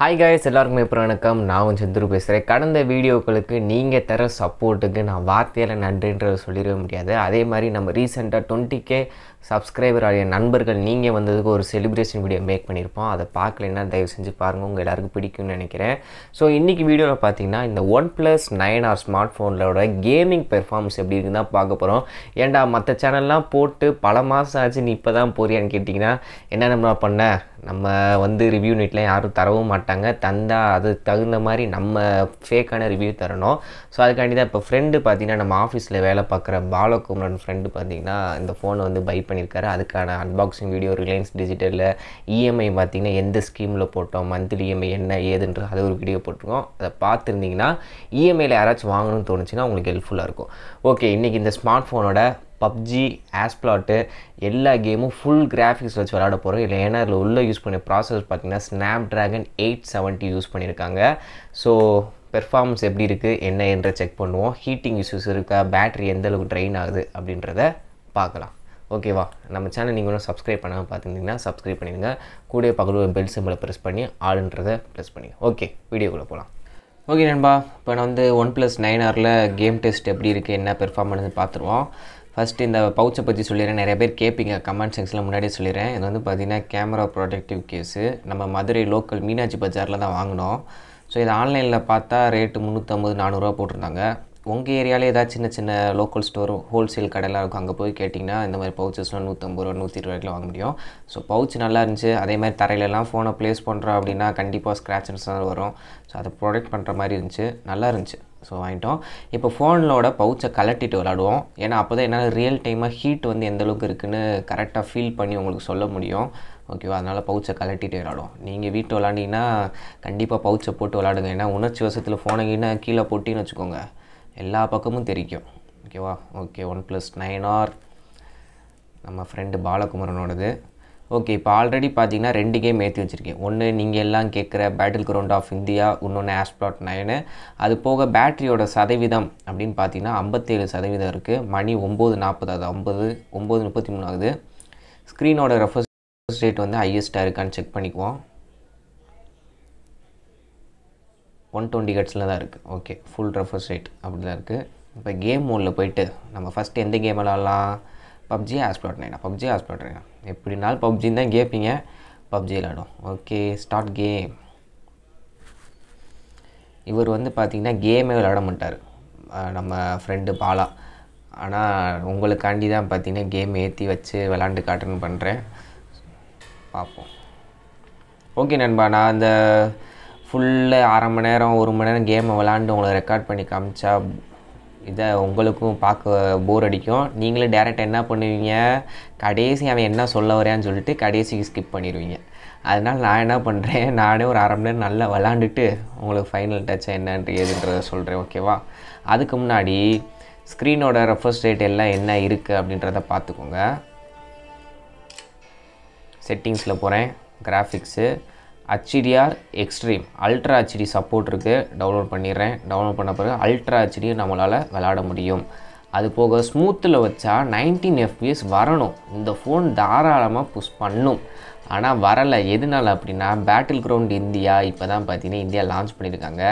hi guys எல்லாருக்குமே அப்புறம் வணக்கம் நான் உன் சந்துரு பேசுகிறேன் கடந்த வீடியோக்களுக்கு நீங்கள் தர சப்போர்ட்டுக்கு நான் வார்த்தையில் நன்றின்றதை சொல்லிடவே முடியாது அதே மாதிரி நம்ம ரீசெண்டாக டுவெண்ட்டி கே சப்ஸ்கிரைபர் ஆகிய நண்பர்கள் நீங்கள் வந்ததுக்கு ஒரு செலிப்ரேஷன் வீடியோ மேக் பண்ணியிருப்போம் அதை பார்க்கலன்னா தயவு செஞ்சு பாருங்கள் உங்கள் எல்லாருக்கும் பிடிக்கும்னு நினைக்கிறேன் ஸோ இன்றைக்கி வீடியோவில் பார்த்தீங்கன்னா இந்த one plus nine R smart ஃபோனோட கேமிங் பெர்ஃபார்மன்ஸ் எப்படி இருக்குன்னு தான் பார்க்க போகிறோம் ஏன்டா மற்ற சேனல்லாம் போட்டு பல மாதம் ஆச்சு நீ இப்போ தான் போறியான்னு கேட்டிங்கன்னா என்ன நம்ம பண்ண நம்ம வந்து ரிவ்யூ நீட்டில் யாரும் தரவும் மாட்டாங்க தந்தால் அது தகுந்த மாதிரி நம்ம ஃபேக்கான ரிவ்யூ தரணும் ஸோ அதுக்காண்டி தான் இப்போ ஃப்ரெண்டு பார்த்திங்கன்னா நம்ம ஆஃபீஸில் வேலை பார்க்குற பாலகுமரன் ஃப்ரெண்டு பார்த்தீங்கன்னா இந்த ஃபோனை வந்து பை பண்ணியிருக்காரு அதுக்கான அன்பாக்சிங் வீடியோ ரிலையன்ஸ் டிஜிட்டலில் இஎம்ஐ e பார்த்திங்கன்னா எந்த ஸ்கீமில் போட்டோம் மந்த்லி இஎம்ஐ e என்ன ஏதுன்ற அது ஒரு வீடியோ போட்டிருக்கோம் அதை பார்த்துருந்தீங்கன்னா இஎம்ஐயில் e யாராச்சும் வாங்கணும்னு தோணுச்சுன்னா உங்களுக்கு ஹெல்ப்ஃபுல்லாக இருக்கும் ஓகே இன்றைக்கி இந்த ஸ்மார்ட் ஃபோனோட பப்ஜி ஆஸ்பிளாட்டு எல்லா கேமும் ஃபுல் கிராஃபிக்ஸ் வச்சு விளாட போகிறோம் இல்லை ஏன்னா அதில் உள்ளே யூஸ் பண்ண ப்ராசஸ் பார்த்திங்கன்னா snapdragon eight seventy use பண்ணியிருக்காங்க ஸோ பெர்ஃபார்மன்ஸ் எப்படி இருக்குது என்ன என்ற செக் பண்ணுவோம் ஹீட்டிங் இஷ்யூஸ் இருக்கா பேட்ரி எந்தளவுக்கு ட்ரெயின் ஆகுது அப்படின்றத பார்க்கலாம் ஓகேவா நம்ம சேனல் நீங்கள் ஒன்றும் சப்ஸ்கிரைப் பண்ணாமல் பார்த்துருந்தீங்கன்னா சப்ஸ்கிரைப் பண்ணிடுங்க கூட பக்கத்தில் பெல் சிம்பிளை ப்ரெஸ் பண்ணி ஆளுன்றதை ப்ரெஸ் பண்ணிங்க ஓகே வீடியோக்குள்ளே போகலாம் ஓகே நண்பா இப்போ நான் வந்து ஒன் ப்ளஸ் நைன் ஆரில் கேம் டெஸ்ட் எப்படி இருக்குது என்ன பெர்ஃபார்மன்ஸ் பார்த்துருவோம் ஃபஸ்ட்டு இந்த பவுச்சை பற்றி சொல்லிடுறேன் நிறைய பேர் கேட்பீங்க கமெண்ட் செக்ஷனில் முன்னாடியே சொல்லிடுறேன் இது வந்து பார்த்திங்கன்னா கேமரா ப்ரொடக்டிவ் கேஸு நம்ம மதுரை லோக்கல் மீனாட்சி பஜாரில் தான் வாங்கினோம் ஸோ இது ஆன்லைனில் பார்த்தா ரேட்டு முந்நூற்றம்பது நானூறுரூவா போட்டிருந்தாங்க உங்கள் ஏரியாவில் ஏதாவது சின்ன சின்ன லோக்கல் ஸ்டோர் ஹோல்சேல் கடையெல்லாம் இருக்கும் அங்கே போய் கேட்டிங்கன்னா இந்த மாதிரி பவுச்சஸ்லாம் நூற்றம்பது ரூபா நூற்றி இருபது ரூபாய்க்கு வாங்க முடியும் ஸோ பவுச் நல்லா இருந்துச்சு அதே மாதிரி தரையிலலாம் ஃபோனை ப்ளேஸ் பண்ணுறோம் அப்படின்னா கண்டிப்பாக ஸ்க்ராச்சஸ் தான் வரும் ஸோ அதை ப்ரொடெக்ட் பண்ணுற மாதிரி இருந்துச்சு நல்லா இருந்துச்சு ஸோ வாங்கிட்டோம் இப்போ ஃபோனோட பவுச்சை கலட்டிட்டு விளாடுவோம் ஏன்னா அப்போ தான் என்னால் ரியல் டைமாக ஹீட் வந்து எந்தளவுக்கு இருக்குதுன்னு இருக்குன்னு கரெக்டாக ஃபீல் பண்ணி உங்களுக்கு சொல்ல முடியும் ஓகேவா அதனால் பவுச்சை கலட்டிட்டு விளாடுவோம் நீங்கள் வீட்டை விளாண்டிங்கன்னா கண்டிப்பாக பவுச்சை போட்டு விளாடுங்க ஏன்னா உணர்ச்சி வசத்தில் ஃபோனை கீழே போட்டின்னு வச்சுக்கோங்க எல்லா பக்கமும் தெரிக்கும் ஓகேவா okay one plus nine R நம்ம ஃப்ரெண்டு பாலகுமரனோடது ஓகே இப்போ ஆல்ரெடி பார்த்தீங்கன்னா ரெண்டு கேம் ஏற்றி வச்சுருக்கேன் ஒன்று நீங்கள் எல்லாம் கேட்குற பேட்டில் கிரவுண்ட் ஆஃப் இந்தியா இன்னொன்று ஆஸ்பிளாட் நைனு அது போக பேட்டரியோட சதவீதம் அப்படின்னு பார்த்தீங்கன்னா ஐம்பத்தேழு சதவீதம் இருக்குது மணி ஒம்பது நாற்பது அது ஐம்பது ஒம்பது முப்பத்தி மூணு ஆகுது ஸ்க்ரீனோட ரெஃபர்ஸ் ரேட் வந்து ஹையஸ்ட்டாக இருக்கான்னு செக் பண்ணிக்குவோம் ஒன் டுவெண்ட்டி ஹெட்ஸில் தான் இருக்குது ஓகே ஃபுல் ரெஃபர்ஸ் ரேட் அப்படி தான் இருக்குது இப்போ கேம் மோடில் போயிட்டு நம்ம ஃபஸ்ட் எந்த கேம் விளாட்லாம் பப்ஜி ஆஸ்பிளாட் நைனா பப்ஜி ஆஸ்பிளாட் நைனா எப்படினாலும் பப்ஜின்னு தான் கேட்பீங்க பப்ஜி விளாடும் ஓகே ஸ்டார்ட் கேம் இவர் வந்து பார்த்திங்கன்னா கேமே விளாட மாட்டார் நம்ம ஃப்ரெண்டு பாலா ஆனால் உங்களுக்காண்டி தான் பார்த்திங்கன்னா கேம் ஏற்றி வச்சு விளாண்டு காட்டுன்னு பண்ணுறேன் பார்ப்போம் ஓகே நண்பா நான் அந்த ஃபுல்லு அரை மணி நேரம் ஒரு மணி நேரம் கேமை விளாண்டு உங்களை ரெக்கார்ட் பண்ணி காமிச்சா இதை உங்களுக்கும் பார்க்க போர் அடிக்கும் நீங்களே டேரெக்ட் என்ன பண்ணுவீங்க கடைசி அவன் என்ன சொல்ல வரையான்னு சொல்லிட்டு கடைசிக்கு ஸ்கிப் பண்ணிடுவீங்க அதனால் நான் என்ன பண்ணுறேன் நானே ஒரு அரை மணி நேரம் நல்லா விளாண்டுட்டு உங்களுக்கு ஃபைனல் டச் என்னன்ட்டு ஏதுன்றத சொல்கிறேன் ஓகேவா அதுக்கு முன்னாடி ஸ்க்ரீனோட ரெஃபர்ஸ் ரேட் எல்லாம் என்ன இருக்குது அப்படின்றத பார்த்துக்கோங்க செட்டிங்ஸில் போகிறேன் graphics HDR extreme ultra HD support இருக்குது டவுன்லோட் பண்ணிடுறேன் டவுன்லோட் பண்ண பிறகு அல்ட்ரா ஹெச்டியை நம்மளால் விளாட முடியும் அது போக ஸ்மூத்தில் வச்சா நைன்டீன் எஃபிஎஸ் வரணும் இந்த ஃபோன் தாராளமாக புஷ் பண்ணும் ஆனால் வரலை எதனால் அப்படின்னா பேட்டில் கிரவுண்ட் இந்தியா இப்போ தான் பார்த்தீங்கன்னா இந்தியா லான்ச் பண்ணியிருக்காங்க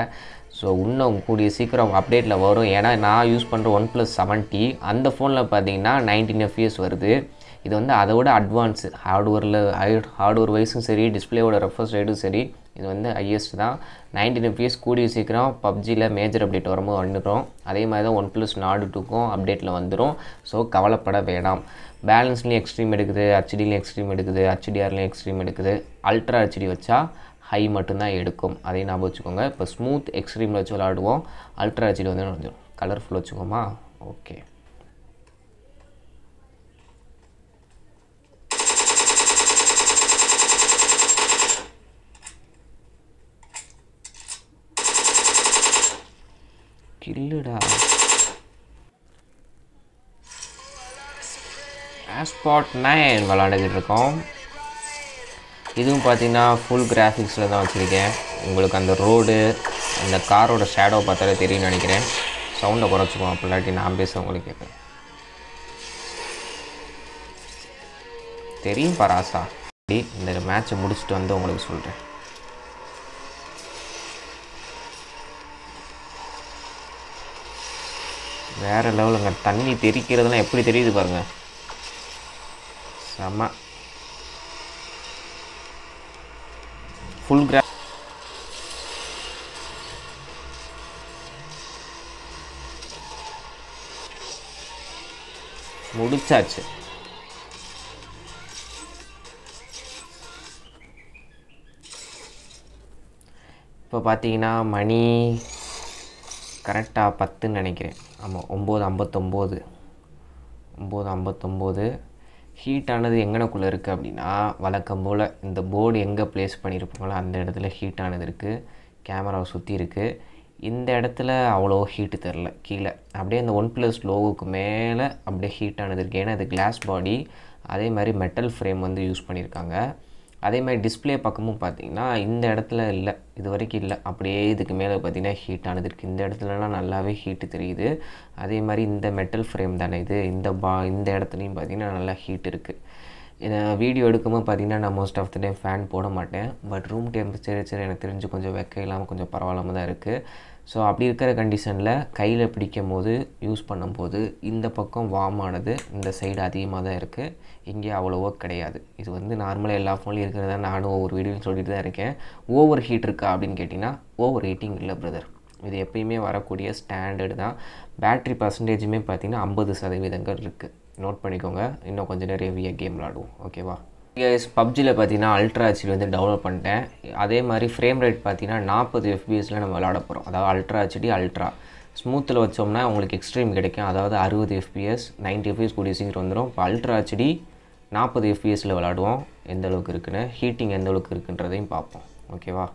ஸோ இன்னும் கூடிய சீக்கிரம் அப்டேட்டில் வரும் ஏன்னா நான் யூஸ் பண்ணுற ஒன் ப்ளஸ் செவன்ட்டி அந்த ஃபோனில் பார்த்தீங்கன்னா நைன்டீன் எஃபிஎஸ் வருது இது வந்து அதை விட அட்வான்ஸு ஹார்ட்வேரில் ஹார்ட்வேர் வைஸும் சரி டிஸ்பிளேவோட ரெஃபர்ஸ் ரேட்டும் சரி இது வந்து ஹையஸ்ட் தான் நைன்டீன் எஃப்பிஎஸ் கூடிய சீக்கிரம் பப்ஜியில் மேஜர் அப்டேட் வரும்போது வந்துடும் அதே மாதிரி தான் ஒன் ப்ளஸ் நாடு டூக்கும் அப்டேட்டில் வந்துடும் ஸோ கவலைப்பட வேணாம் பேலன்ஸ்லேயும் எக்ஸ்ட்ரீம் எடுக்குது ஹச்டிலையும் எக்ஸ்ட்ரீம் எடுக்குது ஹெச்டிஆர்லேயும் எக்ஸ்ட்ரீம் எடுக்குது அல்ட்ரா ஹச்டி வச்சா ஹை மட்டும்தான் எடுக்கும் அதையும் ஞாபகம் வச்சுக்கோங்க இப்போ ஸ்மூத் எக்ஸ்ட்ரீமில் வச்சு விளாடுவோம் அல்ட்ரா ஹெச்டி வந்து கலர்ஃபுல் வச்சுக்கோமா ஓகே கில்லுடா ஆஸ்பாட் நைன் விளாண்டுக்கிட்டு இருக்கோம் இதுவும் பார்த்தீங்கன்னா ஃபுல் கிராஃபிக்ஸில் தான் வச்சுருக்கேன் உங்களுக்கு அந்த ரோடு அந்த காரோட ஷேடோ பார்த்தாலே தெரியும்னு நினைக்கிறேன் சவுண்டை குறைச்சிக்கோம் அப்படிலாட்டி நான் பேச உங்களுக்கு கேட்பேன் தெரியும் பராசா இந்த மேட்ச்சை முடிச்சுட்டு வந்து உங்களுக்கு சொல்கிறேன் வேறு லெவலுங்க தண்ணி தெரிக்கிறதுலாம் எப்படி தெரியுது பாருங்கள் செம ஃபுல் கிரா முடிச்சாச்சு இப்போ பார்த்தீங்கன்னா மணி கரெக்டாக பத்துன்னு நினைக்கிறேன் ஆமாம் ஒம்பது ஐம்பத்தொம்போது ஒம்பது ஐம்பத்தொம்போது ஹீட்டானது எங்கனக்குள்ளே இருக்குது அப்படின்னா வழக்கம் போல் இந்த போர்டு எங்கே ப்ளேஸ் பண்ணியிருப்பாங்களோ அந்த இடத்துல ஹீட்டானது இருக்குது கேமராவை சுற்றி இருக்குது இந்த இடத்துல அவ்வளோ ஹீட்டு தெரில கீழே அப்படியே அந்த ஒன் ப்ளஸ் லோகோக்கு மேலே அப்படியே ஹீட்டானது இருக்குது ஏன்னா இது கிளாஸ் பாடி அதே மாதிரி மெட்டல் ஃப்ரேம் வந்து யூஸ் பண்ணியிருக்காங்க அதே மாதிரி டிஸ்பிளே பக்கமும் பார்த்திங்கன்னா இந்த இடத்துல இல்லை இது வரைக்கும் இல்லை அப்படியே இதுக்கு மேலே பார்த்திங்கன்னா ஹீட் ஆனது இருக்குது இந்த இடத்துலலாம் நல்லாவே ஹீட்டு தெரியுது அதே மாதிரி இந்த மெட்டல் ஃப்ரேம் தானே இது இந்த பா இந்த இடத்துலையும் பார்த்திங்கன்னா நல்லா ஹீட் இருக்குது வீடியோ எடுக்கும்போது பார்த்திங்கன்னா நான் most of the time fan போட மாட்டேன் பட் ரூம் டெம்பரேச்சர் எனக்கு தெரிஞ்சு கொஞ்சம் வெக்க இல்லாமல் கொஞ்சம் பரவாயில்லாமல் தான் இருக்குது ஸோ அப்படி இருக்கிற கண்டிஷனில் கையில் பிடிக்கும் போது யூஸ் பண்ணும்போது இந்த பக்கம் வாமானது இந்த சைடு அதிகமாக தான் இருக்குது இங்கே அவ்வளோவா கிடையாது இது வந்து நார்மலாக எல்லா ஃபோன்லையும் இருக்கிறத நானும் ஒவ்வொரு வீடியோன்னு சொல்லிட்டு தான் இருக்கேன் ஓவர் ஹீட் இருக்கா அப்படின்னு கேட்டிங்கன்னா ஓவர் ஹீட்டிங் இல்லை பிரதர் இது எப்பயுமே வரக்கூடிய ஸ்டாண்டர்டு தான் பேட்ரி பர்சன்டேஜுமே பார்த்திங்கன்னா ஐம்பது சதவீதங்கள் இருக்குது நோட் பண்ணிக்கோங்க இன்னும் கொஞ்சம் நேரம் ஹெவியாக கேம் விளாடுவோம் ஓகேவா கேஸ் பப்ஜியில் பார்த்தீங்கன்னா அல்ட்ரா ஹெச்டி வந்து டவுன்லோட் பண்ணிட்டேன் அதே மாதிரி ஃப்ரேம் ரேட் பார்த்தீங்கன்னா நாற்பது எஃபிஎஸில் நம்ம விளாட போகிறோம் அதாவது அல்ட்ரா ஹெச்டி அல்ட்ரா ஸ்மூத்தில் வச்சோம்னா உங்களுக்கு எக்ஸ்ட்ரீம் கிடைக்கும் அதாவது அறுபது எஃபிஎஸ் நைன்டி எஃபிஎஸ் கூடிய சீக்கிரம் வந்துடும் இப்போ அல்ட்ரா ஹெச்டி நாற்பது எஃபிஎஸில் விளாடுவோம் எந்த அளவுக்கு இருக்குன்னு ஹீட்டிங் எந்த அளவுக்கு இருக்குன்றதையும் பார்ப்போம் ஓகேவா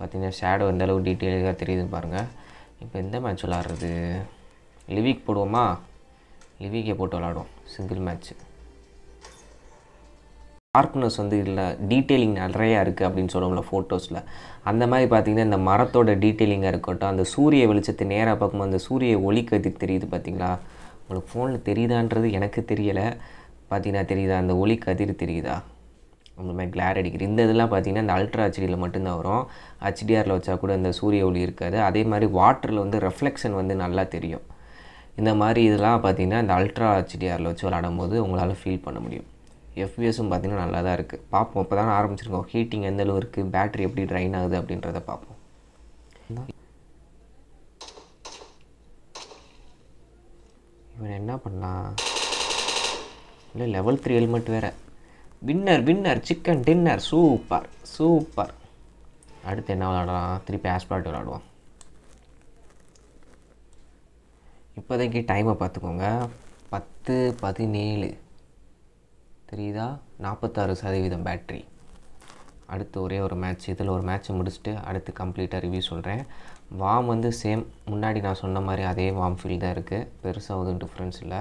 பார்த்தீங்கன்னா ஷேடோ எந்த அளவுக்கு டீட்டெயிலாக தெரியுதுன்னு பாருங்கள் இப்போ எந்த மேட்ச் விளாட்றது லிவிக் போடுவோமா லிவிக்கே போட்டு விளாடுவோம் சிங்கிள் மேட்ச்சு ஷார்ப்னஸ் வந்து இல்லை டீட்டெயிலிங் நிறையா இருக்குது அப்படின்னு சொல்லுவோம்ல ஃபோட்டோஸில் அந்த மாதிரி பார்த்திங்கன்னா இந்த மரத்தோட டீட்டெயிலிங்காக இருக்கட்டும் அந்த சூரிய வெளிச்சத்தை நேராக பார்க்கும்போது அந்த சூரிய ஒளி கதிர் தெரியுது பார்த்திங்களா உங்களுக்கு ஃபோனில் தெரியுதான்றது எனக்கு தெரியலை பார்த்திங்கன்னா தெரியுதா அந்த ஒளி கதிர் தெரியுதா அந்த மாதிரி கிளார் அடிக்கிற இந்த இதெல்லாம் பார்த்திங்கன்னா இந்த அல்ட்ரா ஹச்டியில் மட்டும்தான் வரும் ஹெச்டிஆரில் வச்சா கூட இந்த சூரிய ஒளி இருக்காது அதே மாதிரி வாட்டரில் வந்து ரெஃப்ளெக்ஷன் வந்து நல்லா தெரியும் இந்த மாதிரி இதெல்லாம் பார்த்திங்கன்னா இந்த அல்ட்ரா ஹச்டிஆரில் வச்சு விளாடும் போது உங்களால் ஃபீல் பண்ண முடியும் எஃபிஎஸும் பார்த்திங்கன்னா நல்லா தான் இருக்குது பார்ப்போம் இப்போ தானே ஆரம்பிச்சிருக்கோம் ஹீட்டிங் எந்த அளவு இருக்குது பேட்ரி எப்படி ட்ரைன் ஆகுது அப்படின்றத பார்ப்போம் இவன் என்ன பண்ணலாம் இல்லை லெவல் த்ரீ ஹெல்மெட் வேறு winner winner chicken dinner super super அடுத்து என்ன விளாடலாம் திருப்பி ஆஸ்பாட் விளாடுவோம் இப்போதைக்கு டைமை பார்த்துக்கோங்க பத்து பதினேழு தெரியுதா நாற்பத்தாறு சதவீதம் பேட்ரி அடுத்து ஒரே ஒரு மேட்ச் இதில் ஒரு மேட்ச்சை முடிச்சுட்டு அடுத்து கம்ப்ளீட்டாக ரிவ்யூ சொல்கிறேன் வாம் வந்து சேம் முன்னாடி நான் சொன்ன மாதிரி அதே வாம் ஃபீல் தான் இருக்குது பெருசாக ஒதுவும் டிஃப்ரென்ஸ் இல்லை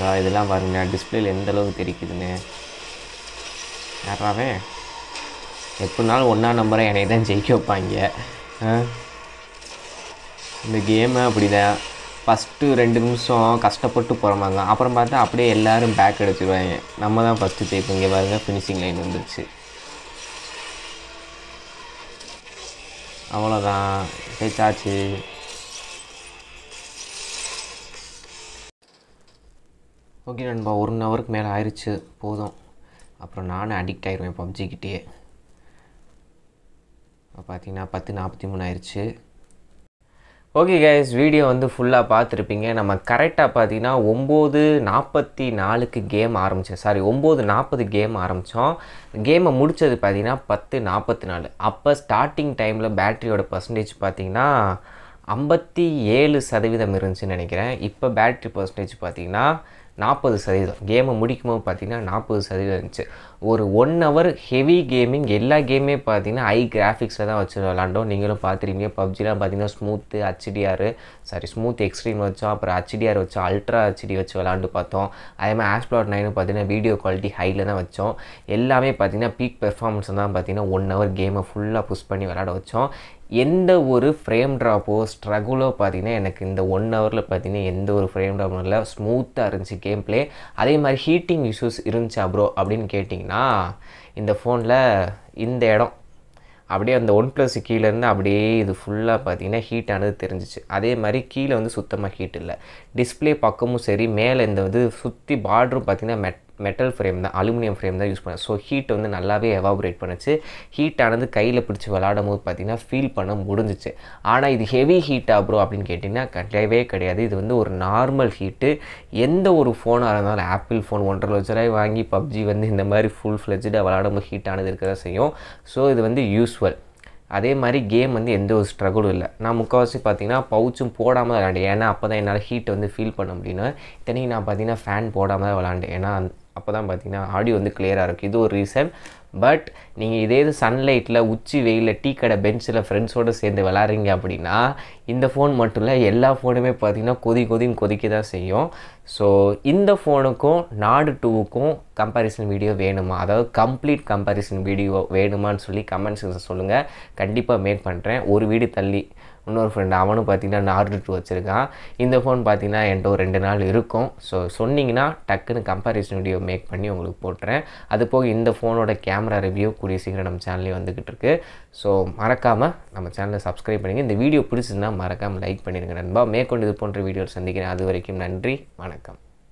நான் இதெல்லாம் பாருங்க டிஸ்பிளேல எந்த அளவுக்கு தெரிக்குதுன்னு யாராவே எப்படினாலும் ஒன்றா நம்பரை என்னை தான் ஜெயிக்க வைப்பாங்க இந்த கேமை அப்படி தான் ஃபஸ்ட்டு ரெண்டு நிமிஷம் கஷ்டப்பட்டு போகிற மாதிரி தான் அப்புறம் பார்த்தா அப்படியே எல்லோரும் பேக் அடிச்சிருவாங்க நம்ம தான் ஃபஸ்ட்டு ஜெயிப்போம் இங்கே பாருங்கள் ஃபினிஷிங் லைன் வந்துருச்சு அவ்வளோதான் ஜெயிச்சாச்சு ஓகே நண்பா ஒன் ஹவருக்கு மேலே ஆயிடுச்சு போதும் அப்புறம் நானும் அடிக்ட் ஆகிடுவேன் பப்ஜிக்கிட்டேயே பார்த்தீங்கன்னா பத்து நாற்பத்தி மூணு ஆயிடுச்சு ஓகே கேஸ் வீடியோ வந்து ஃபுல்லாக பார்த்துருப்பீங்க நம்ம கரெக்டாக பார்த்தீங்கன்னா ஒம்பது நாற்பத்தி நாலுக்கு கேம் ஆரம்பித்தோம் சாரி ஒம்பது நாற்பது கேம் ஆரம்பித்தோம் கேமை முடித்தது பார்த்தீங்கன்னா பத்து நாற்பத்தி நாலு அப்போ ஸ்டார்டிங் டைமில் பேட்டரியோட பர்சன்டேஜ் பார்த்திங்கன்னா ஐம்பத்தி ஏழு சதவீதம் இருந்துச்சுன்னு நினைக்கிறேன் இப்போ பேட்ரி பர்சன்டேஜ் பார்த்திங்கன்னா நாற்பது சதவீதம் கேமை முடிக்கும்போது பார்த்திங்கன்னா நாற்பது சதவீதம் இருந்துச்சு ஒரு ஒன் ஹவர் ஹெவி கேமிங் எல்லா கேமே பார்த்திங்கன்னா ஐ கிராஃபிக்ஸை தான் வச்சு விளாண்டோம் நீங்களும் பார்த்துருக்கீங்க பப்ஜிலாம் பார்த்திங்கன்னா smooth HDR sorry smooth extreme வச்சோம் அப்புறம் ஹச்டிஆர் வச்சோம் அல்ட்ரா ஹச்டி வச்சு விளாண்டு பார்த்தோம் அதேமாதிரி ஆஸ்ப்ளாட் நைனும் பார்த்திங்கன்னா வீடியோ குவாலிட்டி ஹையில் தான் வச்சோம் எல்லாமே பார்த்திங்கன்னா பீக் பெர்ஃபார்மன்ஸ் தான் பார்த்திங்கன்னா ஒன் ஹவர் கேமை ஃபுல்லாக புஷ் பண்ணி விளாட வச்சோம் எந்த ஒரு ஃப்ரேம் ட்ராப்போ ஸ்ட்ரகுலோ பார்த்தீங்கன்னா எனக்கு இந்த ஒன் ஹவரில் பார்த்தீங்கன்னா எந்த ஒரு ஃப்ரேம் ட்ராப்பும் இல்லை ஸ்மூத்தாக இருந்துச்சு கேம் ப்ளே அதே மாதிரி ஹீட்டிங் இஷ்யூஸ் இருந்துச்சா ப்ரோ அப்படின்னு கேட்டிங்கன்னா இந்த ஃபோனில் இந்த இடம் அப்படியே அந்த ஒன் ப்ளஸ் கீழேருந்து அப்படியே இது ஃபுல்லாக பார்த்தீங்கன்னா ஹீட் ஆனது தெரிஞ்சிச்சு அதே மாதிரி கீழே வந்து சுத்தமாக ஹீட் இல்லை டிஸ்பிளே பக்கமும் சரி மேலே இந்த வந்து சுற்றி பார்டரும் பார்த்திங்கன்னா மெட் மெட்டல் ஃப்ரேம் தான் அலுமினியம் ஃப்ரேம் தான் யூஸ் பண்ணேன் ஸோ ஹீட் வந்து நல்லாவே எவாபரேட் பண்ணுச்சு ஹீட் ஆனது கையில் பிடிச்சி விளாடும் போது பார்த்திங்கன்னா ஃபீல் பண்ண முடிஞ்சிச்சு ஆனால் இது ஹெவி ஹீட்டாக ப்ரோ அப்படின்னு கேட்டிங்கன்னா கிடையவே கிடையாது இது வந்து ஒரு நார்மல் ஹீட்டு எந்த ஒரு ஃபோனாக இருந்தாலும் ஆப்பிள் ஃபோன் ஒன்றரை லட்ச ரூபாய் வாங்கி பப்ஜி வந்து இந்த மாதிரி ஃபுல் ஃப்ளெஜ்டாக விளாடும் போது ஹீட் ஆனது இருக்க தான் செய்யும் ஸோ இது வந்து யூஸ்வல் அதே மாதிரி கேம் வந்து எந்த ஒரு ஸ்ட்ரகுளும் இல்லை நான் முக்கால்வாசி பார்த்தீங்கன்னா பவுச்சும் போடாமல் விளாண்டேன் ஏன்னா அப்போ தான் என்னால் ஹீட்டை வந்து ஃபீல் பண்ண முடியும் இத்தனைக்கு நான் பார்த்தீங்கன்னா ஃபேன் போடாமல் தான் விளாண்டேன் ஏன்னா அப்போ தான் பார்த்தீங்கன்னா ஆடியோ வந்து கிளியராக இருக்கும் இது ஒரு ரீசன் பட் நீங்கள் இதே இது சன்லைட்டில் உச்சி வெயிலில் டீ கடை பெஞ்சில் ஃப்ரெண்ட்ஸோடு சேர்ந்து விளாட்றீங்க அப்படின்னா இந்த ஃபோன் மட்டும் இல்லை எல்லா ஃபோனுமே பார்த்திங்கன்னா கொதி கொதின்னு கொதிக்க தான் செய்யும் ஸோ இந்த ஃபோனுக்கும் நாடு டூவுக்கும் கம்பேரிசன் வீடியோ வேணுமா அதாவது கம்ப்ளீட் கம்பேரிசன் வீடியோ வேணுமான்னு சொல்லி கமெண்ட் கமெண்ட்ஸ் சொல்லுங்கள் கண்டிப்பாக மேக் பண்ணுறேன் ஒரு வீடு தள்ளி இன்னொரு ஃப்ரெண்டு அவனும் பார்த்திங்கன்னா நார்டு டூ வச்சுருக்கான் இந்த ஃபோன் பார்த்திங்கன்னா என்கிட்ட ஒரு ரெண்டு நாள் இருக்கும் ஸோ சொன்னிங்கன்னா டக்குன்னு கம்பேரிசன் வீடியோ மேக் பண்ணி உங்களுக்கு போட்டுறேன் அது போக இந்த ஃபோனோட கேம் கேமரா ரிவ்யூ கூடிய சீக்கிரம் நம்ம சேனலே வந்துக்கிட்டு இருக்கு ஸோ மறக்காமல் நம்ம சேனலை சப்ஸ்கிரைப் பண்ணுங்கள் இந்த வீடியோ பிடிச்சிருந்தால் மறக்காமல் லைக் பண்ணிடுங்க நண்பா மேற்கொண்டு இது போன்ற வீடியோ சந்திக்கிறேன் அது வரைக்கும் நன்றி வணக்கம்